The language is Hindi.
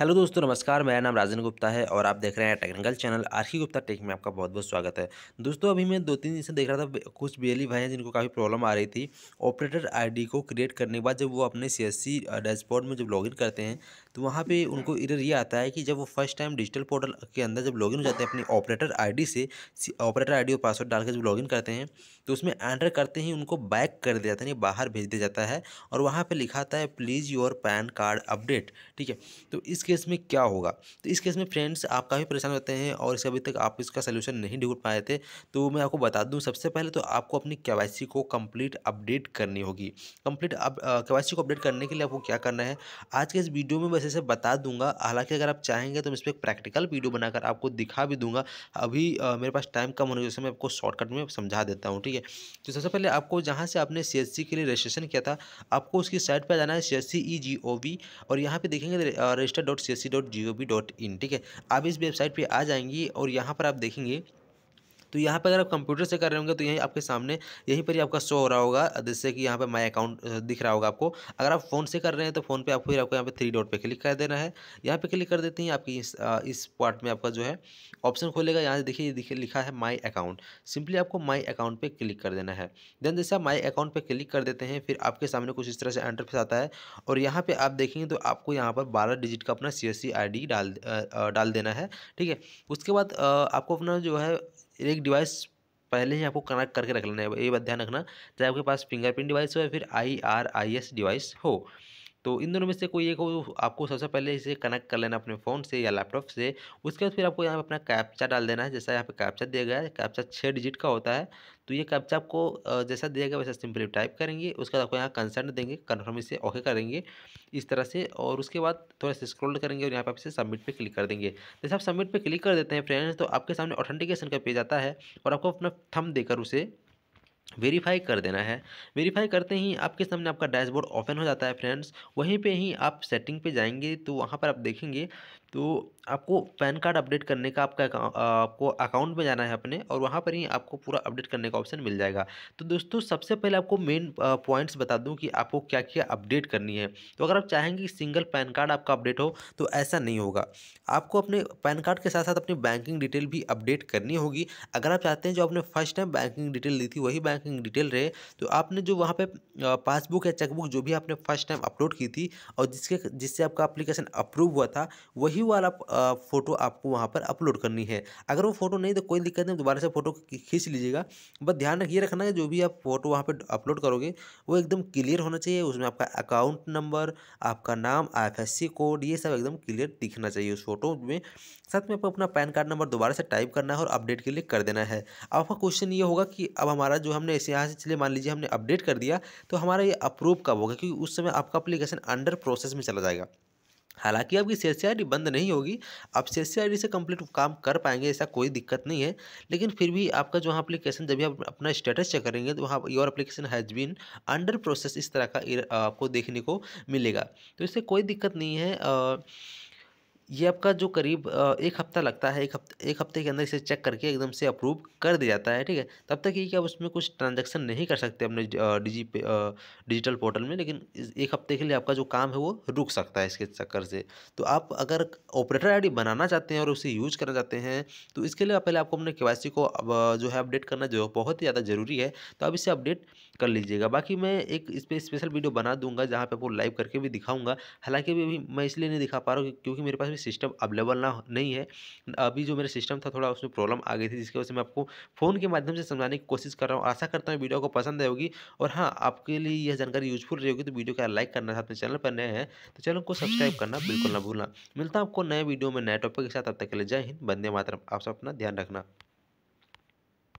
हेलो दोस्तों नमस्कार मेरा नाम राजन गुप्ता है और आप देख रहे हैं technical channel Aarkhi Gupta tech में आपका बहुत बहुत स्वागत है दोस्तों अभी मैं दो तीन दिन से देख रहा था कुछ बी e भाई हैं जिनको काफ़ी प्रॉब्लम आ रही थी ऑपरेटर आईडी को क्रिएट करने के बाद जब वो अपने सीएससी डैशबोर्ड में जब लॉग करते हैं तो वहाँ पे उनको इरर ये आता है कि जब वो फर्स्ट टाइम डिजिटल पोर्टल के अंदर जब लॉगिन हो जाते हैं अपनी ऑपरेटर आईडी से ऑपरेटर आईडी और पासवर्ड डाल के जब लॉगिन करते हैं तो उसमें एंटर करते ही उनको बैक कर दिया जाता है बाहर भेज दिया जाता है और वहाँ पर लिखा आता है please your PAN card update ठीक है तो इस केस में क्या होगा तो इस केस में फ्रेंड्स आप काफ़ी परेशान होते हैं और इसे अभी तक आप इसका सोल्यूशन नहीं ढूंढ पाए थे तो मैं आपको बता दूँ सबसे पहले तो आपको अपनी के को कम्प्लीट अपडेट करनी होगी कंप्लीट के को अपडेट करने के लिए आपको क्या करना है आज के इस वीडियो में वैसे अच्छे से बता दूंगा हालांकि अगर आप चाहेंगे तो मैं इस पर एक प्रैक्टिकल वीडियो बनाकर आपको दिखा भी दूंगा अभी आ, मेरे पास टाइम कम होने की वजह से मैं आपको शॉर्टकट में समझा देता हूँ ठीक है तो सबसे पहले आपको जहाँ से आपने सी के लिए रजिस्ट्रेशन किया था आपको उसकी साइट पर जाना है सी एस e और यहाँ पर देखेंगे रजिस्टर ठीक है आप इस वेबसाइट पर आ जाएंगी और यहाँ पर आप देखेंगे तो यहाँ पर अगर आप कंप्यूटर से कर रहे होंगे तो यहीं आपके सामने यहीं पर ही आपका शो हो रहा होगा जैसे कि यहाँ पर माई अकाउंट दिख रहा होगा आपको अगर आप फ़ोन से कर रहे हैं तो फ़ोन पर आप फिर आपको यहाँ पर थ्री डॉट पर क्लिक कर देना है यहाँ पर क्लिक कर देते हैं आपकी इस इस पार्ट में आपका जो है ऑप्शन खोलेगा यहाँ से देखिए देखिए लिखा है माई अकाउंट सिंपली आपको माई अकाउंट पर क्लिक कर देना है देन जैसे आप माई अकाउंट पर क्लिक कर देते हैं फिर आपके सामने कुछ इस तरह से एंटरफेस आता है और यहाँ पर आप देखेंगे तो आपको यहाँ पर बारह डिजिट का अपना सी एस डाल डाल देना है ठीक है उसके बाद आपको अपना जो है एक डिवाइस पहले ही आपको कनेक्ट करके रख लेना है ये बात ध्यान रखना चाहे आपके पास फिंगरप्रिंट डिवाइस हो या फिर I R I S device हो तो इन दोनों में से कोई एक हो आपको सबसे पहले इसे कनेक्ट कर लेना अपने फ़ोन से या लैपटॉप से उसके बाद फिर आपको यहाँ पर अपना कैप्चा डाल देना है जैसा यहाँ पर कैप्चा दिया गया है कैप्चा छः डिजिट का होता है तो ये कैप्चा आपको जैसा दिया गया वैसा सिंपली टाइप करेंगे उसके बाद आपको यहाँ कंसर्न देंगे कन्फर्म इसे ओके करेंगे इस तरह से और उसके बाद थोड़ा सा स्क्रोल करेंगे और यहाँ पर आप इसे सबमिट पर क्लिक कर देंगे जैसे आप सबमिट पर क्लिक कर देते हैं फ्रेंड्स तो आपके सामने ऑथेंटिकेशन का पेज आता है और आपको अपना थम देकर उसे वेरीफाई कर देना है वेरीफाई करते ही आपके सामने आपका डैशबोर्ड ओपन हो जाता है फ्रेंड्स वहीं पे ही आप सेटिंग पे जाएंगे तो वहाँ पर आप देखेंगे तो आपको पैन कार्ड अपडेट करने का आपका आपको अकाउंट में जाना है अपने और वहाँ पर ही आपको पूरा अपडेट करने का ऑप्शन मिल जाएगा तो दोस्तों सबसे पहले आपको मेन पॉइंट्स बता दूँ कि आपको क्या क्या अपडेट करनी है तो अगर आप चाहेंगे कि सिंगल पैन कार्ड आपका अपडेट हो तो ऐसा नहीं होगा आपको अपने पैन कार्ड के साथ साथ अपनी बैंकिंग डिटेल भी अपडेट करनी होगी अगर आप चाहते हैं जो आपने फर्स्ट टाइम बैंकिंग डिटेल दी थी वही बैंकिंग डिटेल रहे तो आपने जो वहाँ पर पासबुक या चेकबुक जो भी आपने फर्स्ट टाइम अपलोड की थी और जिसके जिससे आपका अप्लीकेशन अप्रूव हुआ था वही वही वाला फ़ोटो आपको वहाँ पर अपलोड करनी है अगर वो फोटो नहीं तो कोई दिक्कत नहीं दोबारा से फोटो खींच लीजिएगा बस ध्यान ये रखना है जो भी आप फोटो वहाँ पर अपलोड करोगे वो एकदम क्लियर होना चाहिए उसमें आपका अकाउंट नंबर आपका नाम आई कोड ये सब एकदम क्लियर दिखना चाहिए उस फोटो में साथ में आपको अपना पैन कार्ड नंबर दोबारा से टाइप करना है और अपडेट के लिए कर देना है आपका क्वेश्चन ये होगा कि अब हमारा जो हमने ऐसे यहाँ से चले मान लीजिए हमने अपडेट कर दिया तो हमारा ये अप्रूव कब होगा क्योंकि उस समय आपका अप्लीकेशन अंडर प्रोसेस में चला जाएगा हालांकि आपकी सी एस बंद नहीं होगी आप सी एस से कंप्लीट काम कर पाएंगे ऐसा कोई दिक्कत नहीं है लेकिन फिर भी आपका जो एप्लीकेशन जब भी आप अपना स्टेटस चेक करेंगे तो वहाँ your application has been under process इस तरह का आपको देखने को मिलेगा तो इससे कोई दिक्कत नहीं है आ, ये आपका जो करीब एक हफ्ता लगता है एक हफ्ते एक हफ्ते के अंदर इसे चेक करके एकदम से अप्रूव कर दिया जाता है ठीक है तब तक ये कि आप उसमें कुछ ट्रांजैक्शन नहीं कर सकते अपने डिजी डिजिटल पोर्टल में लेकिन एक हफ्ते के लिए आपका जो काम है वो रुक सकता है इसके चक्कर से तो आप अगर ऑपरेटर आई बनाना चाहते हैं और उसे यूज करना चाहते हैं तो इसके लिए पहले आपको अपने के को जो है अपडेट करना जो बहुत ही ज़्यादा ज़रूरी है तो आप इसे अपडेट कर लीजिएगा बाकी मैं एक इस पर स्पेशल वीडियो बना दूंगा जहाँ पर आपको लाइव करके भी दिखाऊंगा हालाँकि भी मैं इसलिए नहीं दिखा पा रहा हूँ क्योंकि मेरे पास सिस्टम अवेलेबल ना नहीं है अभी जो मेरा सिस्टम था थोड़ा उसमें प्रॉब्लम आ गई थी जिसकी वजह से मैं आपको फ़ोन के माध्यम से समझाने की कोशिश कर रहा हूँ आशा करता हूँ वीडियो को पसंद आएगी और हाँ आपके लिए यह जानकारी यूजफुल रहेगी तो वीडियो का लाइक करना साथ में चैनल पर नए हैं तो चैनल को सब्सक्राइब करना बिल्कुल ना भूलना मिलता है आपको नए वीडियो में नए टॉपिक के साथ अब तक के लिए जय हिंद बंदे मातरम आप सब अपना ध्यान रखना